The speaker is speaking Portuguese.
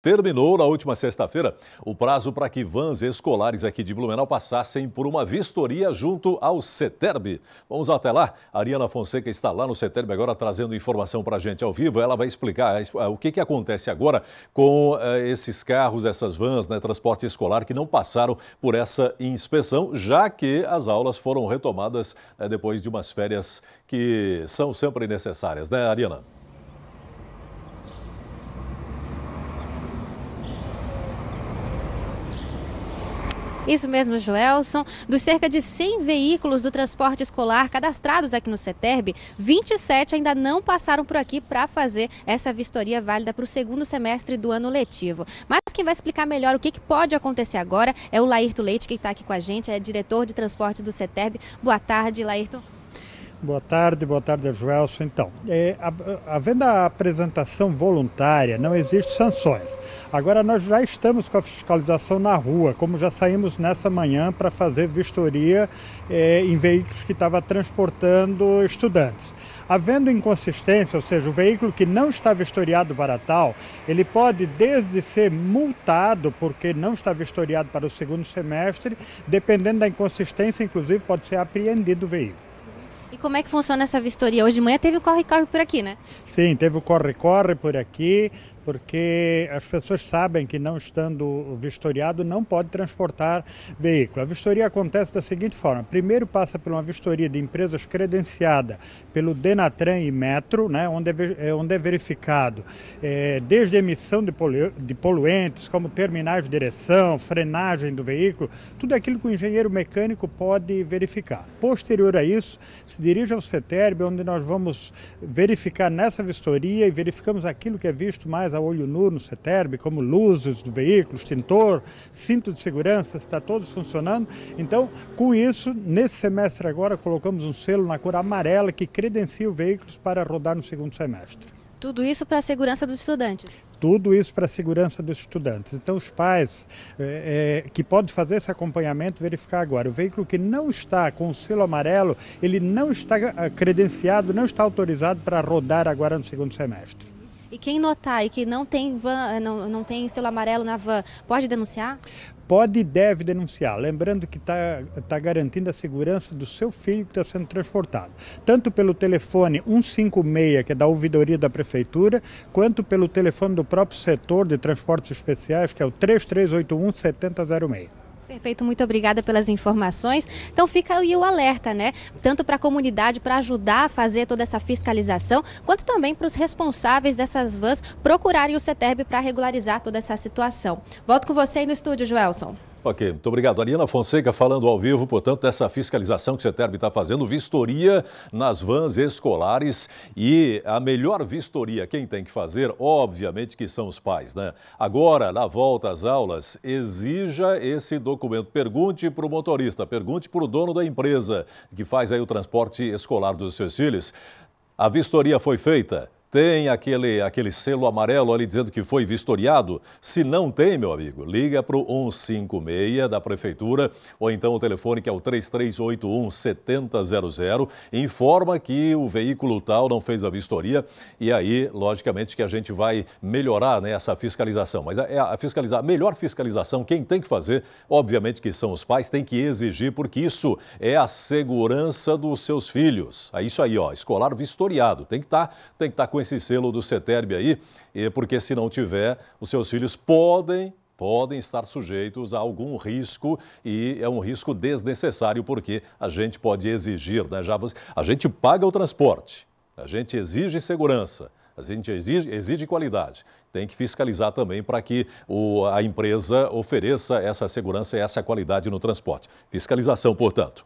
Terminou na última sexta-feira o prazo para que vans escolares aqui de Blumenau passassem por uma vistoria junto ao CETERB. Vamos até lá. A Ariana Fonseca está lá no CETERB agora trazendo informação para a gente ao vivo. Ela vai explicar eh, o que, que acontece agora com eh, esses carros, essas vans, né, transporte escolar que não passaram por essa inspeção, já que as aulas foram retomadas eh, depois de umas férias que são sempre necessárias, né, Ariana? Isso mesmo, Joelson. Dos cerca de 100 veículos do transporte escolar cadastrados aqui no CETERB, 27 ainda não passaram por aqui para fazer essa vistoria válida para o segundo semestre do ano letivo. Mas quem vai explicar melhor o que, que pode acontecer agora é o Lairto Leite, que está aqui com a gente, é diretor de transporte do CETERB. Boa tarde, Lairto. Boa tarde, boa tarde, Joelson. Então, é, havendo a apresentação voluntária, não existem sanções. Agora, nós já estamos com a fiscalização na rua, como já saímos nessa manhã para fazer vistoria é, em veículos que estavam transportando estudantes. Havendo inconsistência, ou seja, o veículo que não está vistoriado para tal, ele pode desde ser multado porque não está vistoriado para o segundo semestre, dependendo da inconsistência, inclusive pode ser apreendido o veículo. E como é que funciona essa vistoria? Hoje de manhã teve o corre-corre por aqui, né? Sim, teve o corre-corre por aqui, porque as pessoas sabem que não estando vistoriado não pode transportar veículo. A vistoria acontece da seguinte forma: primeiro passa por uma vistoria de empresas credenciada pelo Denatran e Metro, né, onde, é, é onde é verificado é, desde emissão de, polu de poluentes, como terminais de direção, frenagem do veículo, tudo aquilo que o engenheiro mecânico pode verificar. Posterior a isso, se dirige ao CETERB, onde nós vamos verificar nessa vistoria e verificamos aquilo que é visto mais a olho nu no CETERB, como luzes do veículo, extintor, cinto de segurança, está todos funcionando. Então, com isso, nesse semestre agora, colocamos um selo na cor amarela que credencia os veículos para rodar no segundo semestre. Tudo isso para a segurança dos estudantes? Tudo isso para a segurança dos estudantes. Então, os pais é, é, que podem fazer esse acompanhamento, verificar agora. O veículo que não está com o selo amarelo, ele não está eh, credenciado, não está autorizado para rodar agora no segundo semestre. E quem notar e que não tem van, não, não tem selo amarelo na van, pode denunciar? Pode e deve denunciar, lembrando que está tá garantindo a segurança do seu filho que está sendo transportado. Tanto pelo telefone 156, que é da ouvidoria da prefeitura, quanto pelo telefone do próprio setor de transportes especiais, que é o 3381 7006. Perfeito, muito obrigada pelas informações. Então fica aí o alerta, né? Tanto para a comunidade, para ajudar a fazer toda essa fiscalização, quanto também para os responsáveis dessas vans procurarem o CETERB para regularizar toda essa situação. Volto com você aí no estúdio, Joelson. Ok, muito obrigado. Ariana Fonseca falando ao vivo, portanto, dessa fiscalização que o CETERB está fazendo, vistoria nas vans escolares e a melhor vistoria quem tem que fazer, obviamente, que são os pais, né? Agora, na volta às aulas, exija esse documento. Pergunte para o motorista, pergunte para o dono da empresa que faz aí o transporte escolar dos seus filhos. A vistoria foi feita? Tem aquele, aquele selo amarelo ali dizendo que foi vistoriado? Se não tem, meu amigo, liga para o 156 da Prefeitura ou então o telefone que é o 3381 7000. Informa que o veículo tal não fez a vistoria e aí, logicamente, que a gente vai melhorar né, essa fiscalização. Mas é, é a, a, fiscalizar a melhor fiscalização, quem tem que fazer, obviamente que são os pais, tem que exigir, porque isso é a segurança dos seus filhos. É isso aí, ó, escolar vistoriado. Tem que tá, estar tá com com esse selo do CETERB aí, porque se não tiver, os seus filhos podem podem estar sujeitos a algum risco e é um risco desnecessário porque a gente pode exigir, né? Já a gente paga o transporte, a gente exige segurança, a gente exige, exige qualidade. Tem que fiscalizar também para que o, a empresa ofereça essa segurança e essa qualidade no transporte. Fiscalização, portanto.